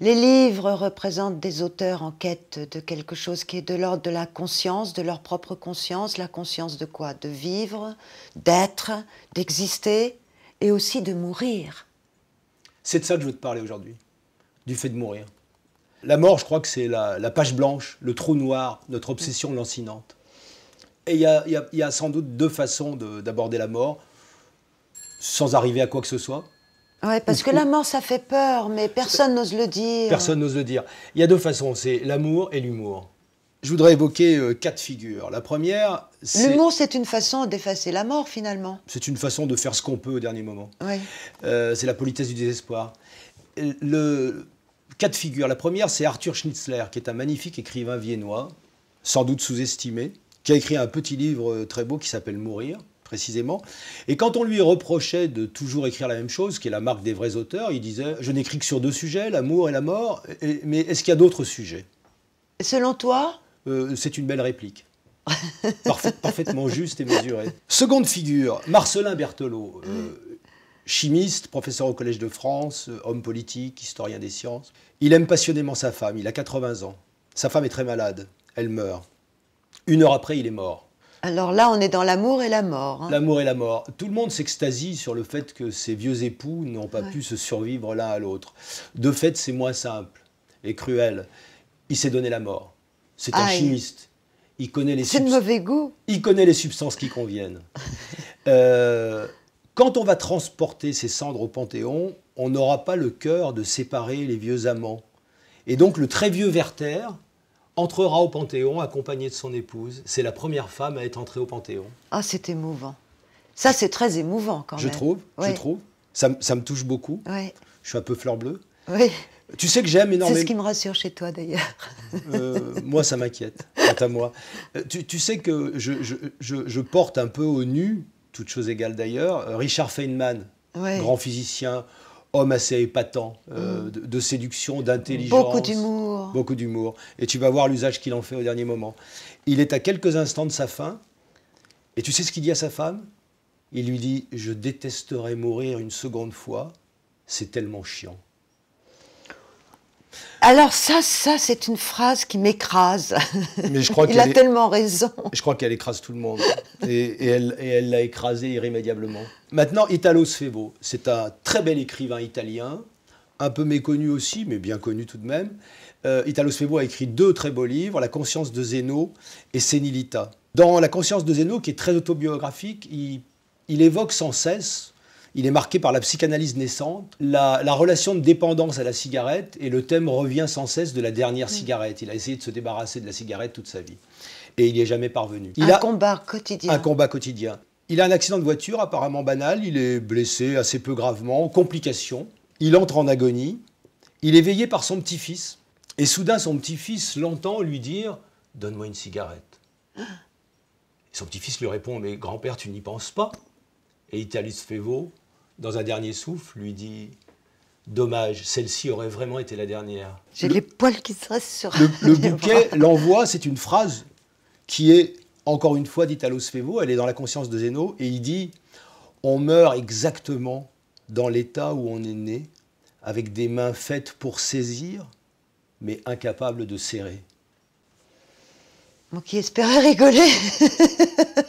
Les livres représentent des auteurs en quête de quelque chose qui est de l'ordre de la conscience, de leur propre conscience, la conscience de quoi De vivre, d'être, d'exister et aussi de mourir. C'est de ça que je veux te parler aujourd'hui, du fait de mourir. La mort, je crois que c'est la, page blanche, le trou noir, notre obsession mm. lancinante. Et il y, a, sans doute deux façons d'aborder la mort, sans arriver à quoi que ce soit. Oui, parce que la mort, ça fait peur, mais personne n'ose le dire. Personne n'ose le dire. Il y a deux façons, c'est l'amour et l'humour. Je voudrais évoquer euh, quatre figures. La première, c'est... L'humour, c'est une façon d'effacer la mort, finalement. C'est une façon de faire ce qu'on peut au dernier moment. Oui. Euh, c'est la politesse du désespoir. Euh, le, quatre figures. La première, c'est Arthur Schnitzler, qui est un magnifique écrivain viennois, sans doute sous-estimé, qui a écrit un petit livre euh, très beau qui s'appelle Mourir, précisément. Et quand on lui reprochait de toujours écrire la même chose, qui est la marque des vrais auteurs, il disait Je n'écris que sur deux sujets, l'amour et la mort, mais est-ce qu'il y a d'autres sujets Selon toi euh, C'est une belle réplique. parfaitement juste et mesurée. Seconde figure, Marcelin Berthelot. Euh, chimiste, professeur au Collège de France, euh, homme politique, historien des sciences. Il aime passionnément sa femme, il a 80 ans. Sa femme est très malade, elle meurt. Une heure après, il est mort. Alors là, on est dans l'amour et la mort. Hein. L'amour et la mort. Tout le monde s'extasie sur le fait que ces vieux époux n'ont pas pu se survivre l'un à l'autre. De fait, c'est moins simple et cruel. Il s'est donné la mort. C'est un chimiste. Il connaît les C'est de mauvais goût. Il connaît les substances qui conviennent. euh, quand on va transporter ces cendres au Panthéon, on n'aura pas le cœur de séparer les vieux amants. Et donc le très vieux Werther entrera au Panthéon accompagné de son épouse. C'est la première femme à être entrée au Panthéon. Ah, c'est émouvant. Ça, c'est très émouvant quand même. je Trouve, Je trouve. Ça, me touche beaucoup. Ouais. Je suis un peu fleur bleue. Oui. Tu sais que j'aime énormément. C'est ce qui me rassure chez toi d'ailleurs. Euh, moi, ça m'inquiète, quant à moi. Euh, tu, sais que je, je, porte un peu au nu toutes choses égales d'ailleurs. Euh, Richard Feynman, grand physicien, homme assez épatant, euh, mm. de, séduction, d'intelligence. Beaucoup d'humour. Beaucoup d'humour. Et tu vas voir l'usage qu'il en fait au dernier moment. Il est à quelques instants de sa fin. Et tu sais ce qu'il dit à sa femme Il lui dit Je détesterais mourir une seconde fois. C'est tellement chiant. Alors ça, ça c'est une phrase qui m'écrase. Mais je crois Il a tellement raison. Je crois qu'elle écrase tout le monde. et, elle, l'a écrasé irrémédiablement. Maintenant, Italo Svevo, c'est un très bel écrivain italien, un peu méconnu aussi, mais bien connu tout de même. Euh, Italo Svevo a écrit deux très beaux livres, La conscience de Zeno et Senilita. Dans La conscience de Zeno, qui est très autobiographique, il évoque sans cesse il est marqué par la psychanalyse naissante, la, relation de dépendance à la cigarette, et le thème revient sans cesse de la dernière cigarette. Il a essayé de se débarrasser de la cigarette toute sa vie. Et il n'y est jamais parvenu. un combat quotidien. Un combat quotidien. Il a un accident de voiture apparemment banal, il est blessé assez peu gravement, complications. Il entre en agonie, il est veillé par son petit-fils. Et soudain, son petit-fils l'entend lui dire Donne-moi une cigarette. Ah. son petit-fils lui répond Mais grand-père, tu n'y penses pas Et Italis Fevo dans un dernier souffle, lui dit Dommage, celle-ci aurait vraiment été la dernière. J'ai les poils qui se restent sur. Le, le bouquet l'envoi, c'est une phrase qui est, encore une fois, dite à Svevo, elle est dans la conscience de Zeno, et il dit On meurt exactement dans l'état où on est né, avec des mains faites pour saisir, mais incapables de serrer. Moi qui espérais rigoler